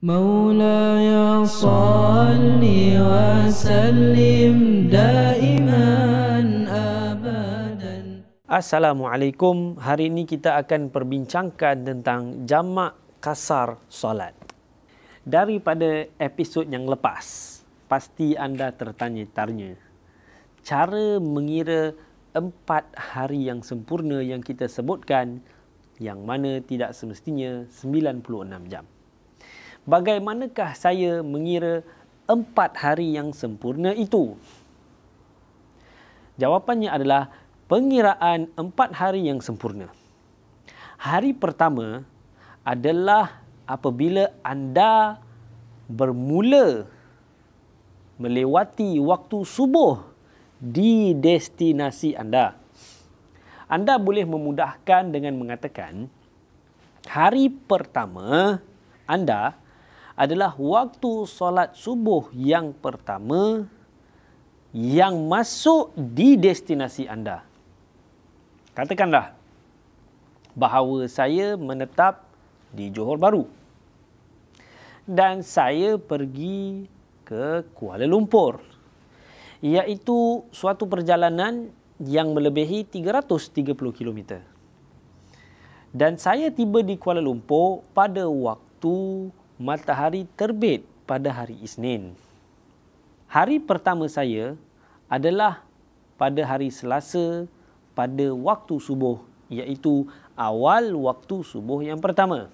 مولاي صل وسلم دائما ابدا السلام عليكم hari ini kita akan perbincangkan tentang jamak kasar solat daripada episod yang lepas pasti anda tertanya-tanya cara mengira empat hari yang sempurna yang kita sebutkan yang mana tidak semestinya 96 jam bagaimanakah saya mengira empat hari yang sempurna itu? Jawapannya adalah pengiraan empat hari yang sempurna. Hari pertama adalah apabila anda bermula melewati waktu subuh di destinasi anda. Anda boleh memudahkan dengan mengatakan hari pertama anda adalah waktu solat subuh yang pertama yang masuk di destinasi anda. Katakanlah bahawa saya menetap di Johor Bahru dan saya pergi ke Kuala Lumpur iaitu suatu perjalanan yang melebihi 330 km. Dan saya tiba di Kuala Lumpur pada waktu matahari terbit pada hari Isnin. Hari pertama saya adalah pada hari Selasa pada waktu subuh iaitu awal waktu subuh yang pertama.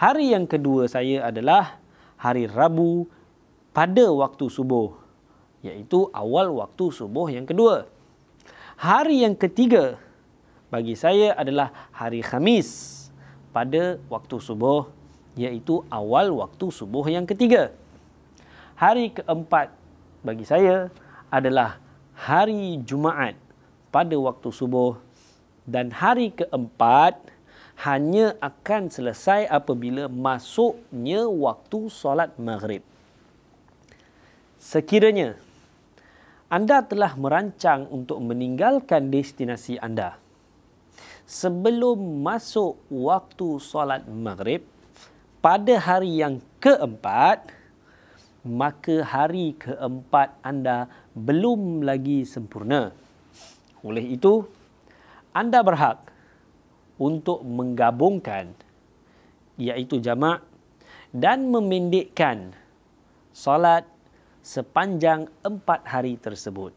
Hari yang kedua saya adalah hari Rabu pada waktu subuh iaitu awal waktu subuh yang kedua. Hari yang ketiga bagi saya adalah hari Khamis pada waktu subuh iaitu awal waktu subuh yang ketiga. Hari keempat bagi saya adalah hari Jumaat pada waktu subuh dan hari keempat hanya akan selesai apabila masuknya waktu solat maghrib. Sekiranya anda telah merancang untuk meninggalkan destinasi anda sebelum masuk waktu solat maghrib, pada hari yang keempat, maka hari keempat anda belum lagi sempurna. Oleh itu, anda berhak untuk menggabungkan iaitu jama' dan memendekkan solat sepanjang empat hari tersebut.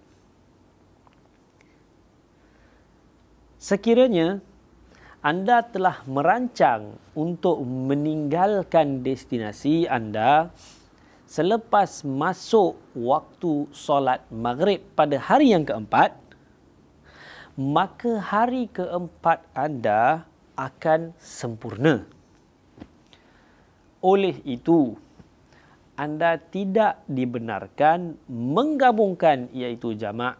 Sekiranya anda telah merancang untuk meninggalkan destinasi anda selepas masuk waktu solat maghrib pada hari yang keempat, maka hari keempat anda akan sempurna. Oleh itu, anda tidak dibenarkan menggabungkan iaitu jama'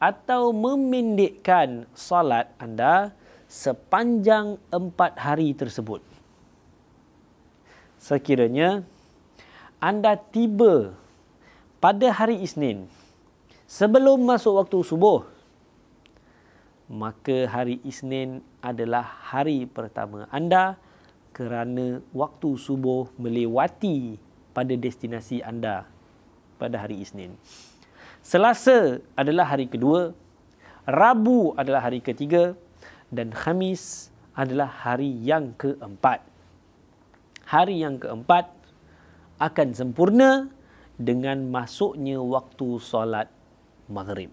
atau memindikkan solat anda sepanjang empat hari tersebut. Sekiranya anda tiba pada hari Isnin sebelum masuk waktu subuh, maka hari Isnin adalah hari pertama anda kerana waktu subuh melewati pada destinasi anda pada hari Isnin. Selasa adalah hari kedua, Rabu adalah hari ketiga, dan Khamis adalah hari yang keempat. Hari yang keempat akan sempurna dengan masuknya waktu solat maghrib.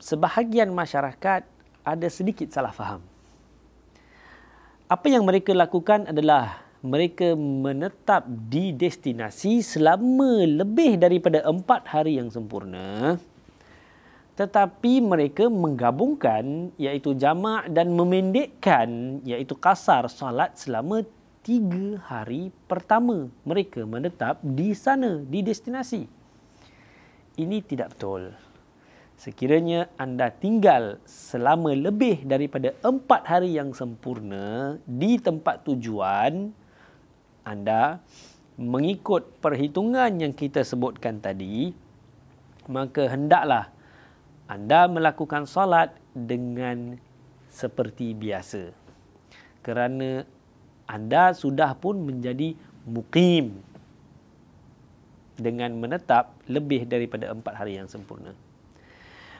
Sebahagian masyarakat ada sedikit salah faham. Apa yang mereka lakukan adalah mereka menetap di destinasi selama lebih daripada empat hari yang sempurna tetapi mereka menggabungkan iaitu jamak dan memendekkan iaitu kasar solat selama tiga hari pertama mereka menetap di sana, di destinasi. Ini tidak betul. Sekiranya anda tinggal selama lebih daripada empat hari yang sempurna di tempat tujuan, anda mengikut perhitungan yang kita sebutkan tadi, maka hendaklah anda melakukan solat dengan seperti biasa kerana anda sudah pun menjadi mukim dengan menetap lebih daripada empat hari yang sempurna.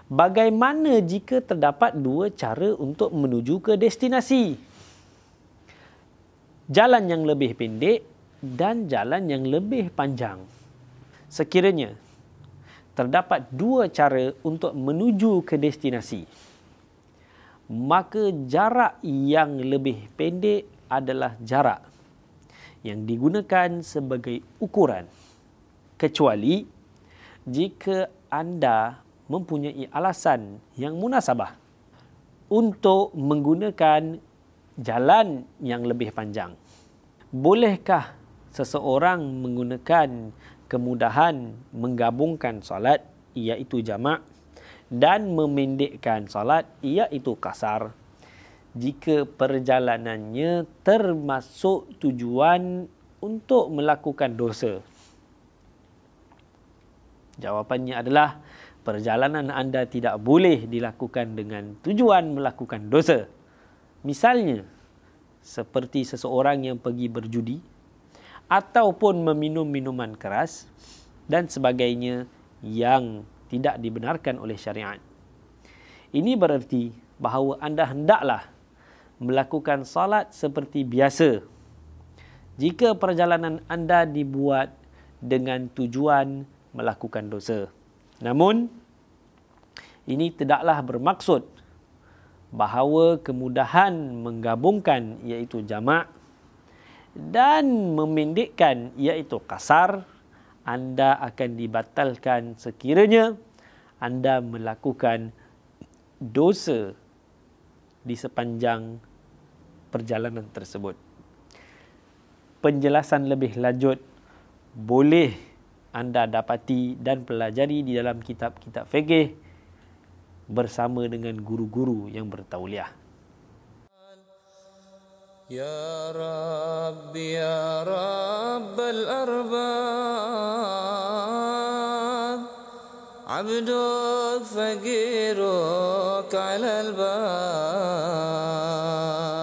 Bagaimana jika terdapat dua cara untuk menuju ke destinasi? Jalan yang lebih pendek dan jalan yang lebih panjang. Sekiranya terdapat dua cara untuk menuju ke destinasi. Maka jarak yang lebih pendek adalah jarak yang digunakan sebagai ukuran. Kecuali jika anda mempunyai alasan yang munasabah untuk menggunakan jalan yang lebih panjang. Bolehkah seseorang menggunakan kemudahan menggabungkan solat iaitu jamak dan memendekkan solat iaitu kasar jika perjalanannya termasuk tujuan untuk melakukan dosa jawapannya adalah perjalanan anda tidak boleh dilakukan dengan tujuan melakukan dosa misalnya seperti seseorang yang pergi berjudi ataupun meminum minuman keras dan sebagainya yang tidak dibenarkan oleh syariat. Ini bererti bahawa anda hendaklah melakukan salat seperti biasa. Jika perjalanan anda dibuat dengan tujuan melakukan dosa. Namun ini tidaklah bermaksud bahawa kemudahan menggabungkan iaitu jamak dan memendekkan iaitu kasar anda akan dibatalkan sekiranya anda melakukan dosa di sepanjang perjalanan tersebut. Penjelasan lebih lanjut boleh anda dapati dan pelajari di dalam kitab-kitab fikih bersama dengan guru-guru yang bertauliah. يا رب يا رب الأرباب عبدك فقيرك على الباب